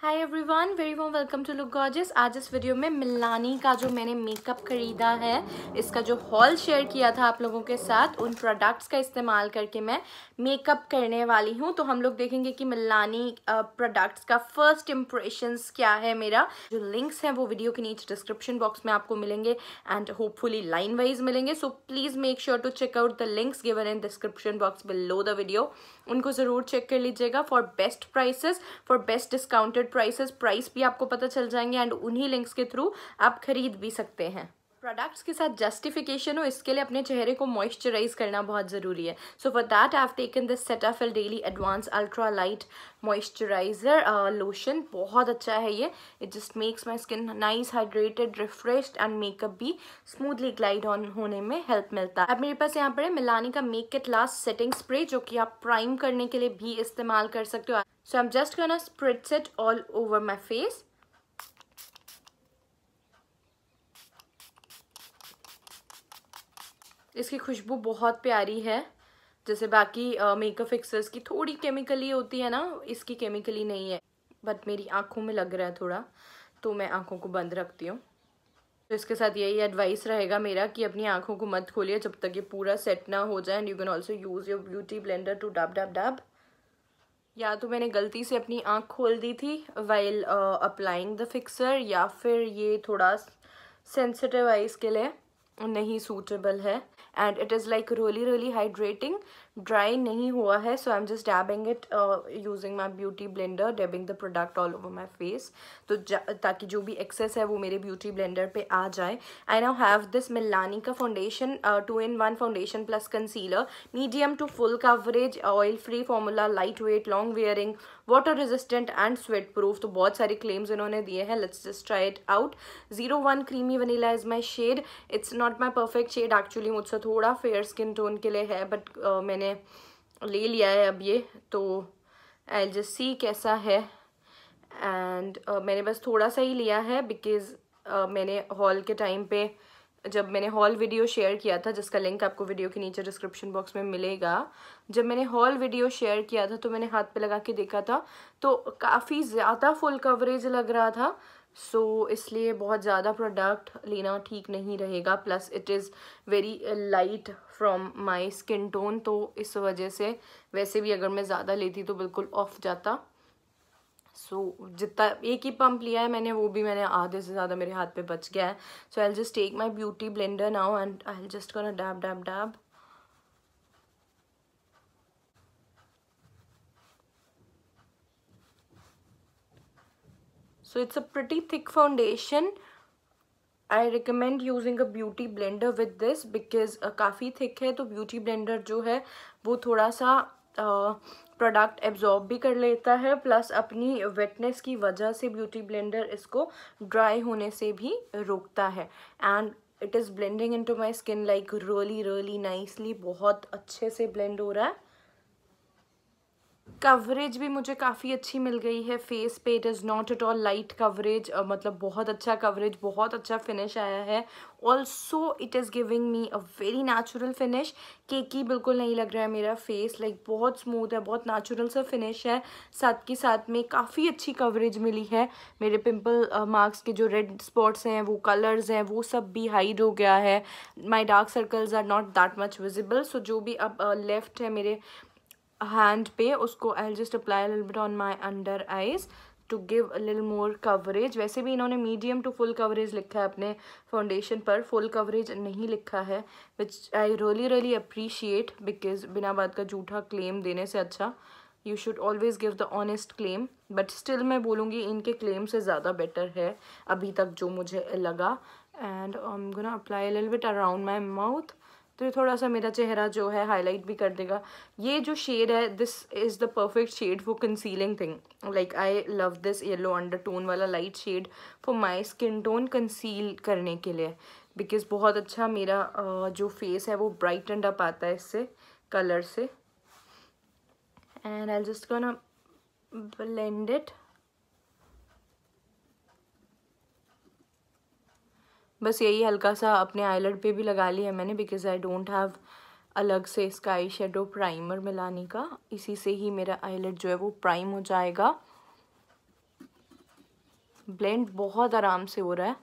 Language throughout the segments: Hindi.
High everyone very warm welcome to look gorgeous आज इस वीडियो में मिलानी का जो मैंने मेकअप ख़रीदा है इसका जो हॉल शेयर किया था आप लोगों के साथ उन प्रोडक्ट्स का इस्तेमाल करके मैं मेकअप करने वाली हूँ तो हम लोग देखेंगे कि मिलानी प्रोडक्ट्स का फर्स्ट इम्प्रेशंस क्या है मेरा जो लिंक्स हैं वो वीडियो के नीचे डिस्क्रिप्शन बॉक्स में आपको मिलेंगे एंड होपफुली लाइन वाइज मिलेंगे so please make sure to check out the links given in description box below the video उनको ज़रूर चेक कर लीजिएगा for best prices for best discounted prices price भी आपको पता चल जाएंगे एंड उन्हीं लिंक्स के थ्रू आप खरीद भी सकते हैं प्रोडक्ट्स के साथ जस्टिफिकेशन हो इसके लिए अपने चेहरे को मॉइस्चराइज करना बहुत ज़रूरी है so for that I have taken this Cetaphil daily advance ultra light moisturizer lotion बहुत अच्छा है ये it just makes my skin nice hydrated refreshed and makeup भी स्मूथली ग्लाइड ऑन होने में हेल्प मिलता है अब मेरे पास यहाँ पर है मिलानी का make it last setting spray जो कि आप प्राइम करने के लिए भी इस्तेमाल कर सकते हो so I am just gonna spritz set all over my face इसकी खुशबू बहुत प्यारी है जैसे बाकी मेकअप फिक्सर्स की थोड़ी केमिकली होती है ना इसकी केमिकली नहीं है बट मेरी आँखों में लग रहा है थोड़ा तो मैं आँखों को बंद रखती हूँ तो इसके साथ यही एडवाइस रहेगा मेरा कि अपनी आँखों को मत खोलिए जब तक ये पूरा सेट ना हो जाए and you can also use your beauty blender to dab dab dab या तो मैंने गलती से अपनी आँख खोल दी थी वाइल अप्लाइंग द फिक्सर या फिर ये थोड़ा सेंसिटिव आइज़ के लिए नहीं सूटेबल है and it is like really really hydrating dry नहीं हुआ है so I am just dabbing it using my beauty blender dabbing the product all over my face तो ताकि जो भी एक्सेस है वो मेरे ब्यूटी ब्लेंडर पे आ जाए I now have this Milani का foundation two in one foundation plus concealer medium to full coverage oil free formula light weight long wearing water resistant and sweat proof तो बहुत सारे क्लेम्स इन्होंने दिए हैं let's just try it out zero one creamy vanilla is my shade it's not my perfect shade actually मुझसे थोड़ा फेयर स्किन टोन के लिए है बट uh, मैंने मैंने ले लिया है अब ये तो आई जस्ट सी कैसा है एंड uh, मैंने बस थोड़ा सा ही लिया है बिकॉज़ uh, मैंने हॉल के टाइम पे जब मैंने हॉल वीडियो शेयर किया था जिसका लिंक आपको वीडियो के नीचे डिस्क्रिप्शन बॉक्स में मिलेगा जब मैंने हॉल वीडियो शेयर किया था तो मैंने हाथ पे लगा के देखा था तो काफ़ी ज़्यादा फुल कवरेज लग रहा था सो so, इसलिए बहुत ज़्यादा प्रोडक्ट लेना ठीक नहीं रहेगा plus it is very light from my skin tone तो इस वजह से वैसे भी अगर मैं ज़्यादा लेती तो बिल्कुल ऑफ जाता सो so, जितना एक ही पम्प लिया है मैंने वो भी मैंने आधे से ज़्यादा मेरे हाथ पे बच गया है so I just take my beauty blender now and I just gonna dab dab dab so it's a pretty thick foundation I recommend using a beauty blender with this because काफ़ी थिक है तो ब्यूटी ब्लेंडर जो है वो थोड़ा सा प्रोडक्ट uh, एब्जॉर्ब भी कर लेता है प्लस अपनी वेटनेस की वजह से ब्यूटी ब्लेंडर इसको ड्राई होने से भी रोकता है and it is blending into my skin like really really nicely बहुत अच्छे से ब्लेंड हो रहा है कवरेज भी मुझे काफ़ी अच्छी मिल गई है फेस पे it is not at all light coverage मतलब बहुत अच्छा कवरेज बहुत अच्छा फिनिश आया है also it is giving me a very natural finish cakey बिल्कुल नहीं लग रहा है मेरा फेस लाइक like, बहुत स्मूथ है बहुत नेचुरल सा फिनिश है साथ के साथ में काफ़ी अच्छी कवरेज मिली है मेरे पिम्पल मार्क्स uh, के जो रेड स्पॉट्स हैं वो कलर्स हैं वो सब भी हाइड हो गया है my dark circles are not that much visible so जो भी अब लेफ्ट uh, है मेरे हैंड पे उसको I just apply lil bit on my under eyes to give lil more coverage वैसे भी इन्होंने मीडियम टू फुल कवरेज लिखा है अपने फाउंडेशन पर फुल कवरेज नहीं लिखा है which I really really appreciate because बिना बात का झूठा क्लेम देने से अच्छा you should always give the honest claim but still मैं बोलूँगी इनके क्लेम से ज़्यादा बेटर है अभी तक जो मुझे लगा and I am gonna apply lil bit around my mouth तो ये थोड़ा सा मेरा चेहरा जो है हाईलाइट भी कर देगा ये जो शेड है this is the perfect shade for concealing thing like I love this yellow undertone वाला light shade for my skin tone conceal करने के लिए बिकॉज बहुत अच्छा मेरा जो फेस है वो ब्राइट एंड अप आता है इससे कलर से and I just gonna blend it बस यही हल्का सा अपने आईलेट पे भी लगा लिया मैंने बिकॉज आई डोंट हैव अलग से स्काई शेडो प्राइमर मिलाने का इसी से ही मेरा आईलेट जो है वो प्राइम हो जाएगा ब्लेंड बहुत आराम से हो रहा है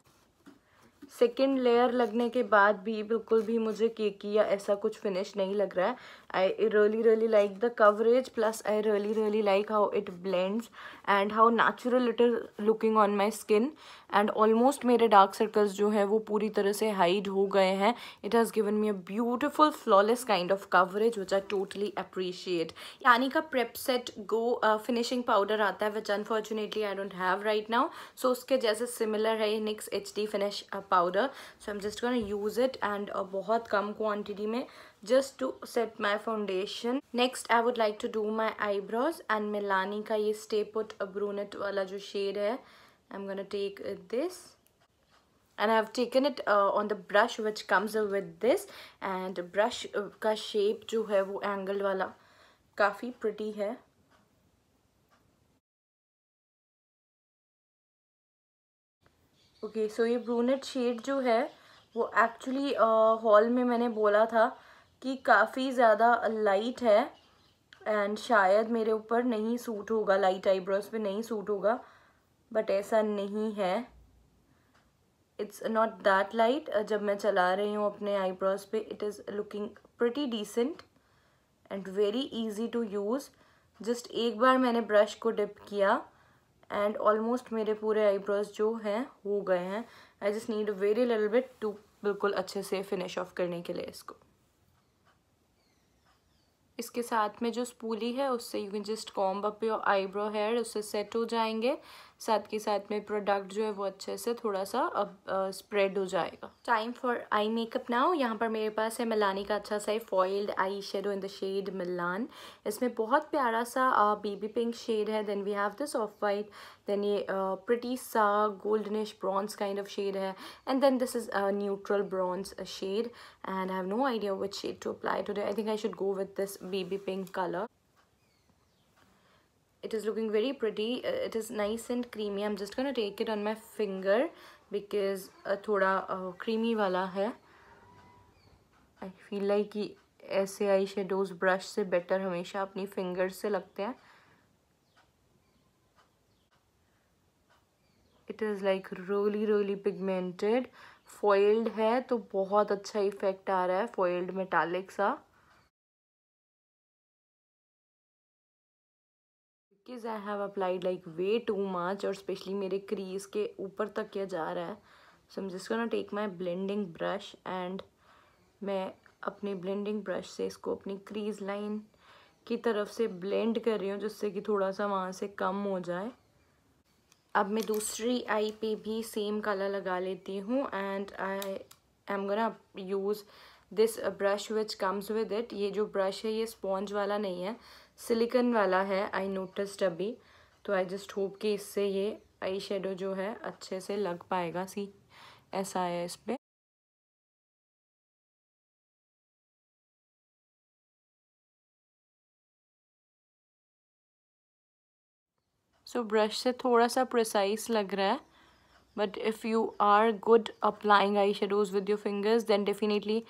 सेकेंड लेयर लगने के बाद भी बिल्कुल भी मुझे केकी या ऐसा कुछ फिनिश नहीं लग रहा है I really really like the coverage plus I really really like how it blends and how natural it is looking on my skin and almost मेरे डार्क सर्कल्स जो हैं वो पूरी तरह से हाइड हो गए हैं it has given me a beautiful flawless kind of coverage which I totally appreciate यानी का prep set go finishing powder आता है which unfortunately I don't have right now so उसके जैसे सिमिलर है NYX H D finish powder powder so am just gonna use it and बहुत कम क्वान्टिटी में just to set my foundation next I would like to do my eyebrows and मिलानी का ये स्टेपुट ब्रूनेट वाला जो शेड है I am gonna take this and i have taken it uh, on the brush which comes with this and brush ka uh, shape jo hai wo angled wala kafi pretty hai okay so ये ब्रूनेट शेड जो है वो एक्चुअली हॉल में मैंने बोला था कि काफ़ी ज़्यादा लाइट है एंड शायद मेरे ऊपर नहीं सूट होगा लाइट आईब्रोज पे नहीं सूट होगा बट ऐसा नहीं है इट्स नॉट दैट लाइट जब मैं चला रही हूँ अपने आईब्रोज पे it is looking pretty decent and very easy to use just एक बार मैंने ब्रश को डिप किया एंड ऑलमोस्ट मेरे पूरे आईब्रोज जो हैं हो गए हैं I just need very little bit to बिल्कुल अच्छे से फिनिश ऑफ करने के लिए इसको इसके साथ में जो स्पूली है उससे you can just comb up your eyebrow hair उससे सेट हो जाएंगे साथ के साथ में प्रोडक्ट जो है वो अच्छे से थोड़ा सा अब स्प्रेड हो जाएगा time for eye makeup now यहाँ पर मेरे पास है मिलानी का अच्छा सा foiled eyeshadow in the shade Milan इसमें बहुत प्यारा सा बेबी पिंक शेड है then we have this off white then ये प्रटी सा goldenish bronze kind of shade है and then this is neutral bronze shade and I have no idea which shade to apply day I think I should go with this baby pink colour it is looking very pretty uh, it is nice and creamy i'm just gonna take it on my finger because uh, थोड़ा uh, creamy वाला है आई फील लाइक कि ऐसे आई शेडोज ब्रश से बेटर हमेशा अपनी फिंगर से लगते हैं it is like really really pigmented foiled है तो बहुत अच्छा इफेक्ट आ रहा है फॉइल्ड मेटालिक सा because I have applied like way too much और स्पेशली मेरे क्रीज के ऊपर तक क्या जा रहा है सो एम जिसको ना take my blending brush and मैं अपने ब्लेंडिंग ब्रश से इसको अपनी क्रीज लाइन की तरफ से ब्लेंड कर रही हूँ जिससे कि थोड़ा सा वहाँ से कम हो जाए अब मैं दूसरी आई पे भी सेम कलर लगा लेती हूँ and I I am gonna use this brush which comes with it ये जो ब्रश है ये स्पॉन्ज वाला नहीं है सिलिकन वाला है आई नोटिस्ड अभी तो आई जस्ट होप कि इससे ये आई शेडो जो है अच्छे से लग पाएगा सी ऐसा है इस पर सो so, ब्रश से थोड़ा सा प्रिसाइज लग रहा है but if you are good applying eyeshadows with your fingers then definitely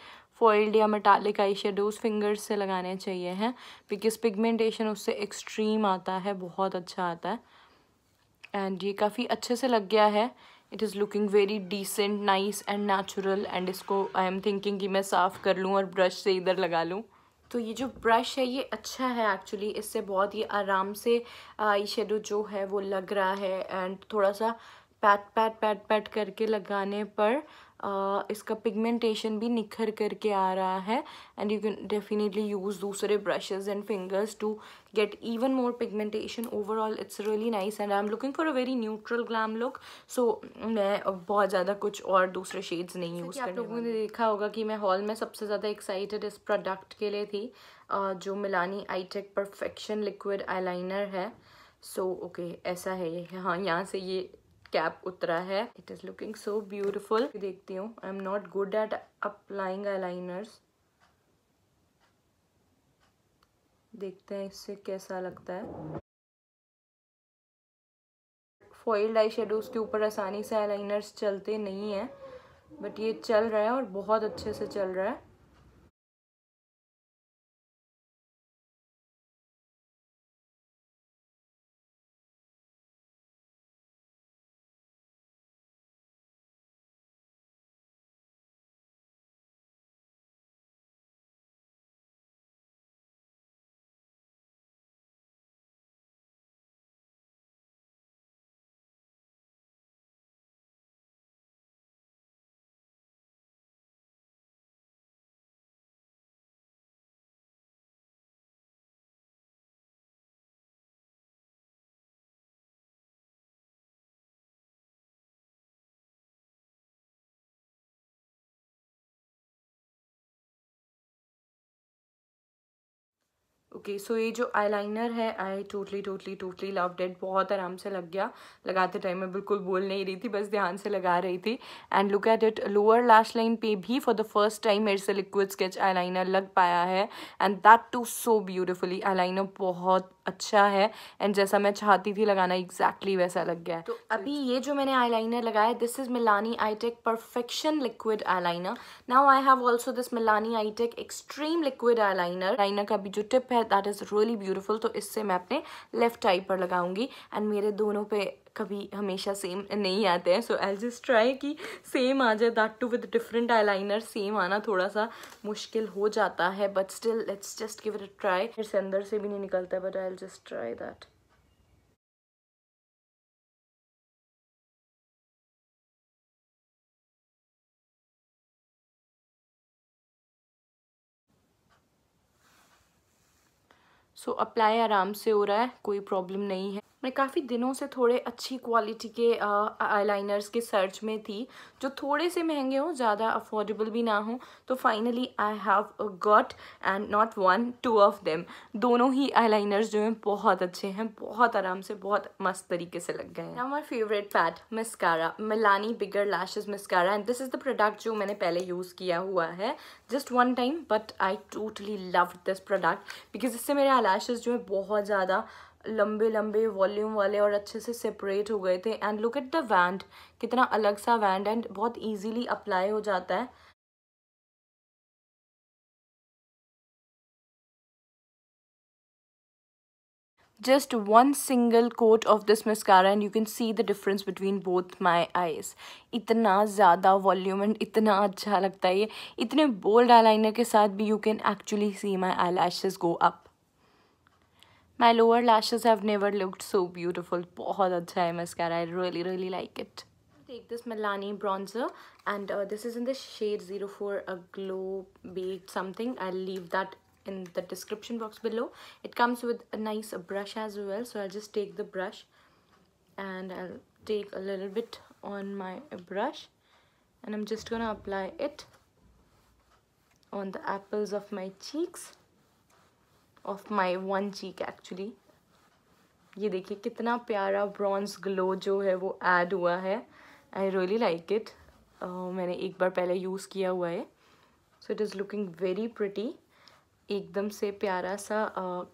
foiled या मेटालिक आई शेडोज फिंगर्स से लगाने चाहिए हैं बिकॉज पिगमेंटेशन उससे एक्सट्रीम आता है बहुत अच्छा आता है एंड ये काफ़ी अच्छे से लग गया है it is looking very decent nice and natural and इसको आई एम थिंकिंग कि मैं साफ़ कर लूँ और ब्रश से इधर लगा लूँ तो ये जो ब्रश है ये अच्छा है एक्चुअली इससे बहुत ही आराम से आई शेडो जो है वो लग रहा है एंड थोड़ा सा पैट पैट पैट पैट करके लगाने पर इसका पिगमेंटेशन भी निखर करके आ रहा है and you can definitely use दूसरे brushes and fingers to get even more pigmentation overall it's really nice and I am looking for a very neutral glam look so मैं बहुत ज़्यादा कुछ और दूसरे शेड्स नहीं यूज़ कर लोगों ने देखा होगा कि मैं हॉल में सबसे ज़्यादा एक्साइटेड इस प्रोडक्ट के लिए थी जो Milani eye tech perfection liquid eye है सो so, ओके okay, ऐसा है ये हाँ यहाँ से ये कैप उतरा है it is looking so beautiful देखती हूँ I am not good at applying eyeliners देखते हैं इससे कैसा लगता है फॉइल्ड आई शेडोज़ के ऊपर आसानी से आईलाइनर्स चलते नहीं है बट ये चल रहा है और बहुत अच्छे से चल रहा है ओके सो ये जो आईलाइनर है I totally totally totally love that बहुत आराम से लग गया लगाते टाइम मैं बिल्कुल बोल नहीं रही थी बस ध्यान से लगा रही थी and look at it lower lash line पे भी फॉर द फर्स्ट टाइम मेरे से लिक्विड स्केच आईलाइनर लग पाया है and that too so beautifully eyeliner बहुत अच्छा है एंड जैसा मैं चाहती थी लगाना एग्जैक्टली exactly वैसा लग गया है तो अभी ये जो मैंने आईलाइनर लगाया this is Milani eye tech perfection liquid eyeliner now I have also this Milani eye tech extreme liquid eyeliner liner का भी जो टिप है दैट इज़ रियली ब्यूटीफुल तो इससे मैं अपने लेफ्ट आई पर लगाऊंगी एंड मेरे दोनों पे कभी हमेशा सेम नहीं आते हैं सो आई जस्ट ट्राई कि सेम आ जाए that too with different eyeliner same आना थोड़ा सा मुश्किल हो जाता है but still let's just give it a try फिर से अंदर से भी नहीं निकलता but I just try that so so, apply आराम से हो रहा है कोई प्रॉब्लम नहीं है मैं काफ़ी दिनों से थोड़े अच्छी क्वालिटी के आईलाइनर्स के सर्च में थी जो थोड़े से महंगे हों ज़्यादा अफोर्डेबल भी ना हों तो finally I have got and not one two of them दोनों ही आईलाइनर्स जो हैं बहुत अच्छे हैं बहुत आराम से बहुत मस्त तरीके से लग गए हैं my favourite part mascara Milani bigger lashes mascara and this is the product जो मैंने पहले यूज़ किया हुआ है just one time but I totally love this product because इससे मेरे आई जो हैं बहुत ज़्यादा लंबे लंबे वॉल्यूम वाले और अच्छे से सेपरेट हो गए थे and look at the wand कितना अलग सा वैंड एंड बहुत इजीली अप्लाई हो जाता है just one single coat of this mascara and you can see the difference between both my eyes इतना ज़्यादा वॉल्यूम एंड इतना अच्छा लगता है ये इतने बोल्ड आई लाइनर के साथ भी you can actually see my eyelashes go up My lower lashes have never looked so beautiful. बहुत अच्छा है mascara. I really really like it. Take this Milani bronzer and uh, this is in the shade 04 a glow baked something. I'll leave that in the description box below. It comes with a nice brush as well. So I'll just take the brush and I'll take a little bit on my brush and I'm just gonna apply it on the apples of my cheeks of my one cheek actually ये देखिए कितना प्यारा ब्रॉन्ज ग्लो जो है वो ऐड हुआ है आई रियली लाइक इट मैंने एक बार पहले यूज़ किया हुआ है so it is looking very pretty एकदम से प्यारा सा uh,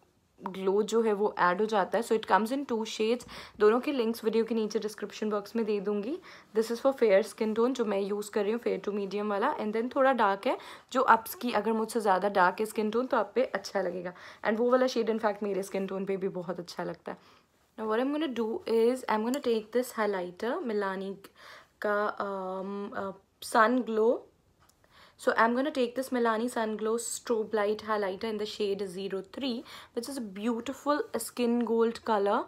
ग्लो जो है वो ऐड हो जाता है so it comes in two shades दोनों के लिंक्स वीडियो के नीचे डिस्क्रिप्शन बॉक्स में दे दूंगी this is for fair skin tone जो मैं यूज़ कर रही हूँ फेयर टू मीडियम वाला एंड देन थोड़ा डार्क है जो अप्स की अगर मुझसे ज़्यादा डार्क है स्किन टोन तो आप पे अच्छा लगेगा एंड वो वाला शेड इनफैक्ट मेरे स्किन टोन पर भी बहुत अच्छा लगता है Now what I'm going to do is I'm going to take this highlighter Milani का um, uh, Sun Glow So I'm going to take this Milani sun glow Strobe Light Highlighter in the shade 03 which is a beautiful skin gold color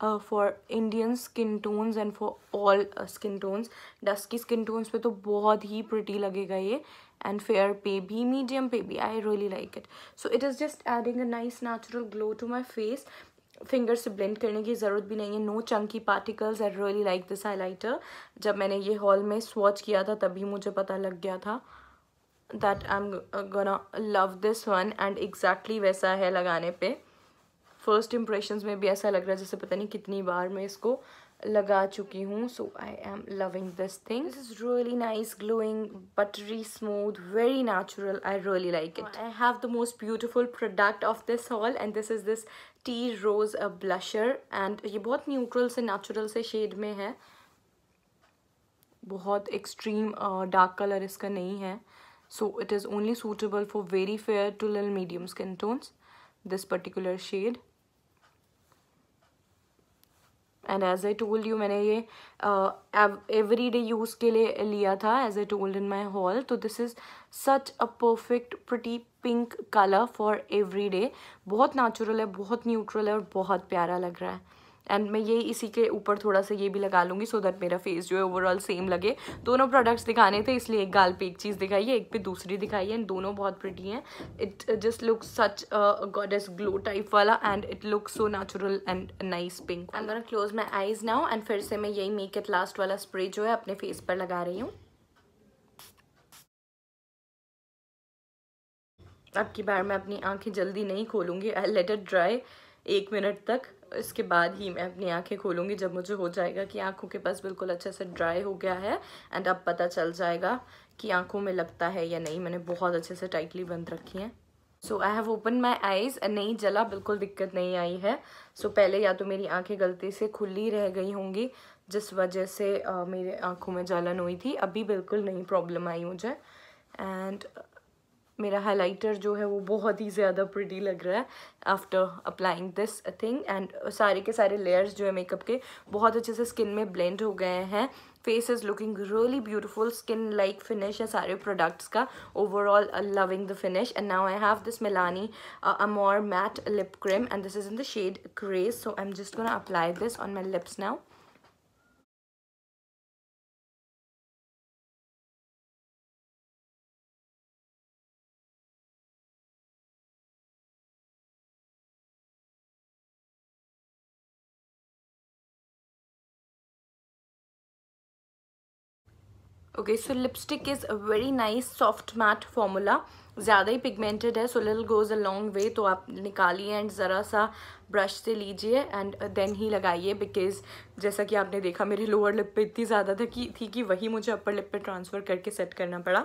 uh, for Indian skin tones and for all uh, skin tones. Dusky skin tones pe to bahut hi pretty lagega ye and fair pe bhi medium pe bhi I really like it. So it is just adding a nice natural glow to my face. Finger से ब्लेंड करने की ज़रूरत भी नहीं है no chunky particles I really like this highlighter जब मैंने ये हॉल में स्वॉच किया था तभी मुझे पता लग गया था I am uh, gonna love this one and exactly वैसा है लगाने पे फर्स्ट इम्प्रेशन में भी ऐसा लग रहा है जैसे पता नहीं कितनी बार मैं इसको लगा चुकी हूँ so I am loving this thing this is really nice glowing buttery smooth very natural I really like it I have the most beautiful product of this haul and this is this tea rose blusher and ये बहुत न्यूट्रल से नेचुरल से शेड में है बहुत एक्सट्रीम डार्क कलर इसका नहीं है So it is only suitable for very fair to little medium skin tones, this particular shade. And as I told you मैंने ये एवरी डे यूज़ के लिए लिया था as I told in my haul तो this is such a perfect pretty pink colour for every day बहुत नेचुरल है बहुत न्यूट्रल है और बहुत प्यारा लग रहा है एंड मैं ये इसी के ऊपर थोड़ा सा ये भी लगा लूँगी सो दैट मेरा फेस जो है ओवरऑल सेम लगे दोनों प्रोडक्ट्स दिखाने थे इसलिए एक गाल पे एक चीज़ दिखाई है एक पे दूसरी दिखाई है एंड दोनों बहुत प्रिटी हैं it just look such goddess glow type वाला and it look so natural and nice pink I am close my eyes now and फिर से मैं यही मेक इट लास्ट वाला स्प्रे जो है अपने फेस पर लगा रही हूँ अब की बार मैं अपनी आंखें जल्दी नहीं खोलूंगी आई लेट इट ड्राई एक मिनट तक इसके बाद ही मैं अपनी आंखें खोलूँगी जब मुझे हो जाएगा कि आंखों के पास बिल्कुल अच्छे से ड्राई हो गया है एंड अब पता चल जाएगा कि आंखों में लगता है या नहीं मैंने बहुत अच्छे से टाइटली बंद रखी हैं so I have open my eyes नहीं जला बिल्कुल दिक्कत नहीं आई है सो so, पहले या तो मेरी आंखें गलती से खुली रह गई होंगी जिस वजह से uh, मेरे आंखों में जलन हुई थी अभी बिल्कुल नहीं प्रॉब्लम आई मुझे एंड मेरा हाइलाइटर जो है वो बहुत ही ज़्यादा प्रिटी लग रहा है after applying this thing and सारे के सारे लेयर्स जो है मेकअप के बहुत अच्छे से स्किन में ब्लेंड हो गए हैं face is looking really beautiful skin like finish है सारे प्रोडक्ट्स का overall loving the finish and now I have this Milani Amore matte lip cream and this is in the shade craze so I am just gonna apply this on my lips now okay so lipstick is a very nice soft matte formula ज़्यादा ही पिगमेंटेड है सो लिल गोज़ अ लॉन्ग वे तो आप निकालिए एंड ज़रा सा ब्रश से लीजिए एंड देन ही लगाइए बिकॉज जैसा कि आपने देखा मेरे लोअर लिप पे इतनी ज़्यादा था कि थी कि वही मुझे अपर लिप पे ट्रांसफ़र करके सेट करना पड़ा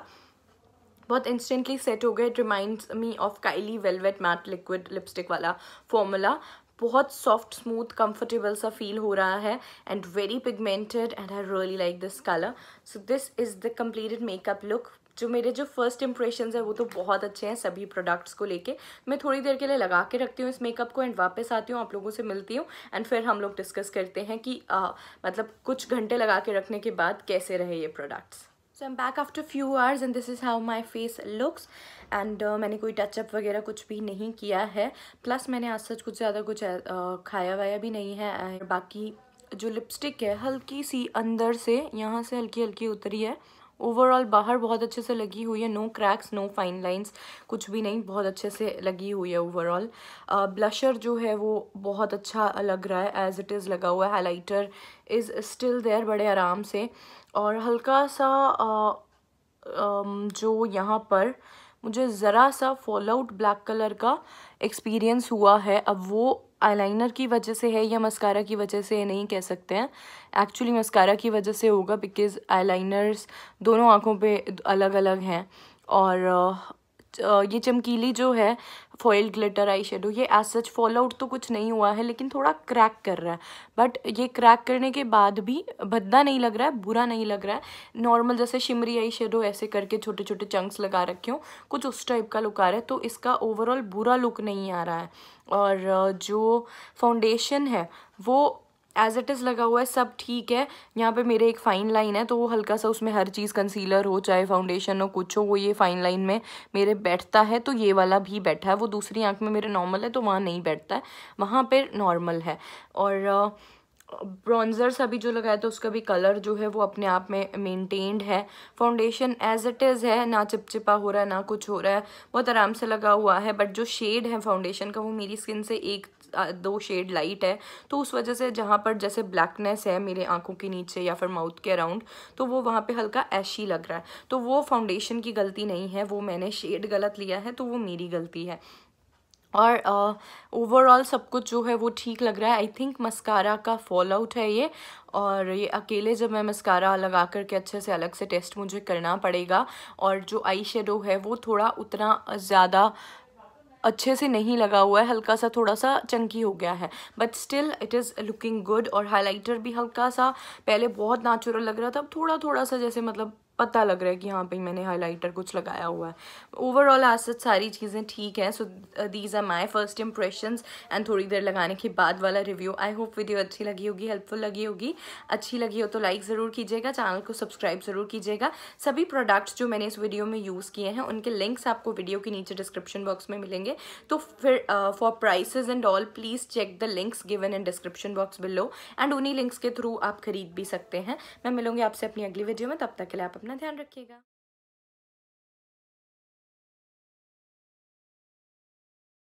बहुत इंस्टेंटली सेट हो गया it reminds me of Kylie velvet matte liquid lipstick वाला फॉर्मूला बहुत सॉफ्ट स्मूथ कंफर्टेबल सा फील हो रहा है and very pigmented and I really like this colour so this is the completed makeup look जो मेरे जो फर्स्ट इंप्रेशन है वो तो बहुत अच्छे हैं सभी प्रोडक्ट्स को लेके मैं थोड़ी देर के लिए लगा के रखती हूँ इस मेकअप को एंड वापस आती हूँ आप लोगों से मिलती हूँ एंड फिर हम लोग डिस्कस करते हैं कि आ, मतलब कुछ घंटे लगा के रखने के बाद कैसे रहे ये products so am back after few hours and this is how my face looks and मैंने कोई टचअप वगैरह कुछ भी नहीं किया है प्लस मैंने आज सच कुछ ज़्यादा कुछ uh, खाया वाया भी नहीं है बाकी जो लिपस्टिक है हल्की सी अंदर से यहाँ से हल्की हल्की उतरी है ओवरऑल बाहर बहुत अच्छे से लगी हुई है no cracks no fine lines कुछ भी नहीं बहुत अच्छे से लगी हुई है ओवरऑल ब्लशर uh, जो है वो बहुत अच्छा लग रहा है एज इट इज़ लगा हुआ है हाईलाइटर इज़ स्टिल देयर बड़े आराम से और हल्का सा uh, um, जो यहाँ पर मुझे ज़रा सा फॉल आउट ब्लैक कलर का एक्सपीरियंस हुआ है अब वो आईलाइनर की वजह से है या मस्कारा की वजह से नहीं कह सकते हैं एक्चुअली मस्कारा की वजह से होगा बिकॉज आईलाइनर्स दोनों आँखों पे अलग अलग हैं और ये चमकीली जो है फॉयल ग्लिटर आई शेडो ये एज सच फॉल आउट तो कुछ नहीं हुआ है लेकिन थोड़ा क्रैक कर रहा है बट ये क्रैक करने के बाद भी भद्दा नहीं लग रहा है बुरा नहीं लग रहा है नॉर्मल जैसे शिमरी आई शेडो ऐसे करके छोटे छोटे चंक्स लगा रखे हों कुछ उस टाइप का लुक आ रहा है तो इसका ओवरऑल बुरा लुक नहीं आ रहा है और जो फाउंडेशन है वो एज इट इज़ लगा हुआ है सब ठीक है यहाँ पे मेरे एक फ़ाइन लाइन है तो वो हल्का सा उसमें हर चीज़ कंसीलर हो चाहे फाउंडेशन हो कुछ हो वो ये फ़ाइन लाइन में मेरे बैठता है तो ये वाला भी बैठा है वो दूसरी आँख में मेरे नॉर्मल है तो वहाँ नहीं बैठता है वहाँ पर नॉर्मल है और ब्रॉन्ज़र्स अभी जो लगाया था उसका भी कलर जो है वो अपने आप में मेनटेन्ड है फाउंडेशन एज इट इज़ है ना चिपचिपा हो रहा है ना कुछ हो रहा है बहुत आराम से लगा हुआ है बट जो शेड है फाउंडेशन का वो मेरी स्किन से एक दो शेड लाइट है तो उस वजह से जहाँ पर जैसे ब्लैकनेस है मेरे आँखों के नीचे या फिर माउथ के अराउंड तो वो वहाँ पर हल्का ऐशी लग रहा है तो वो फाउंडेशन की गलती नहीं है वो मैंने शेड गलत लिया है तो वो मेरी गलती है और ओवरऑल uh, सब कुछ जो है वो ठीक लग रहा है आई थिंक मस्कारा का फॉल आउट है ये और ये अकेले जब मैं मस्कारा लगा कर के अच्छे से अलग से टेस्ट मुझे करना पड़ेगा और जो आई शेडो है वो थोड़ा उतना ज़्यादा अच्छे से नहीं लगा हुआ है हल्का सा थोड़ा सा चंकी हो गया है but still it is looking good और हाईलाइटर भी हल्का सा पहले बहुत नेचुरल लग रहा था अब थोड़ा थोड़ा सा जैसे मतलब पता लग रहा है कि हाँ भाई मैंने हाईलाइटर कुछ लगाया हुआ है ओवरऑल आज सच सारी चीज़ें ठीक हैं so these are my first impression and थोड़ी देर लगाने के बाद वाला रिव्यू आई होप वीडियो अच्छी लगी होगी हेल्पफुल लगी होगी अच्छी लगी हो तो लाइक ज़रूर कीजिएगा चैनल को सब्सक्राइब ज़रूर कीजिएगा सभी प्रोडक्ट्स जो मैंने इस वीडियो में यूज़ किए हैं उनके लिंक्स आपको वीडियो के नीचे डिस्क्रिप्शन बॉक्स में मिलेंगे तो फिर for prices and all please check the links given in description box below and उन्हीं लिंक्स के थ्रू आप खरीद भी सकते हैं मैं मिलूंगी आपसे अपनी अगली वीडियो में तब तक के लिए आप अपने अपना ध्यान रखिएगा